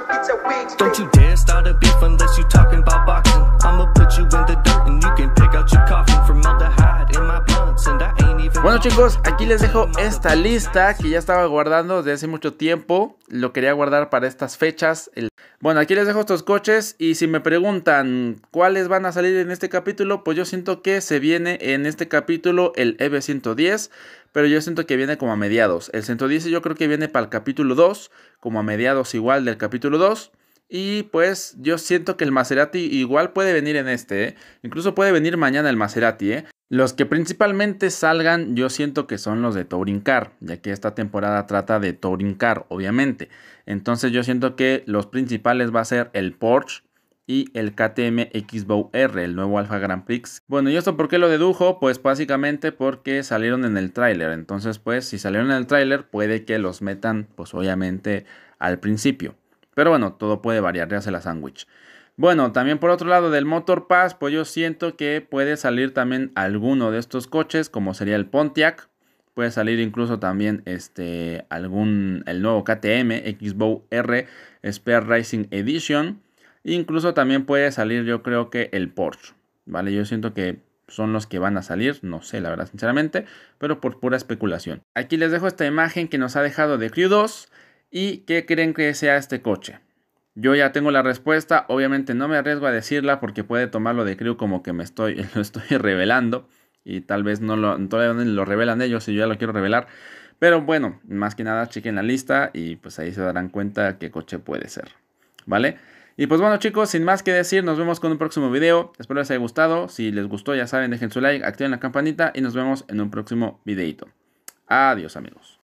get your wigs. Don't you dare start a beef unless you talking about boxing. Bueno chicos, aquí les dejo esta lista que ya estaba guardando desde hace mucho tiempo. Lo quería guardar para estas fechas. Bueno, aquí les dejo estos coches y si me preguntan cuáles van a salir en este capítulo, pues yo siento que se viene en este capítulo el EV110, pero yo siento que viene como a mediados. El 110 yo creo que viene para el capítulo 2, como a mediados igual del capítulo 2. Y pues yo siento que el Maserati igual puede venir en este, ¿eh? Incluso puede venir mañana el Maserati, ¿eh? Los que principalmente salgan yo siento que son los de Touring Car, ya que esta temporada trata de Touring Car, obviamente. Entonces yo siento que los principales va a ser el Porsche y el KTM Xbow R, el nuevo Alfa Grand Prix. Bueno, ¿y esto por qué lo dedujo? Pues básicamente porque salieron en el tráiler. Entonces, pues si salieron en el tráiler, puede que los metan, pues obviamente al principio. Pero bueno, todo puede variar, ya se la sándwich. Bueno, también por otro lado del Motor Pass, pues yo siento que puede salir también alguno de estos coches, como sería el Pontiac, puede salir incluso también este algún el nuevo KTM Xbow R Spare Racing Edition, incluso también puede salir yo creo que el Porsche, ¿vale? Yo siento que son los que van a salir, no sé la verdad sinceramente, pero por pura especulación. Aquí les dejo esta imagen que nos ha dejado de Crew 2 y que creen que sea este coche. Yo ya tengo la respuesta, obviamente no me arriesgo a decirla porque puede tomarlo de Crew como que me estoy, lo estoy revelando y tal vez no lo, lo revelan ellos y yo ya lo quiero revelar. Pero bueno, más que nada chequen la lista y pues ahí se darán cuenta qué coche puede ser, ¿vale? Y pues bueno chicos, sin más que decir, nos vemos con un próximo video. Espero les haya gustado. Si les gustó ya saben, dejen su like, activen la campanita y nos vemos en un próximo videito. Adiós amigos.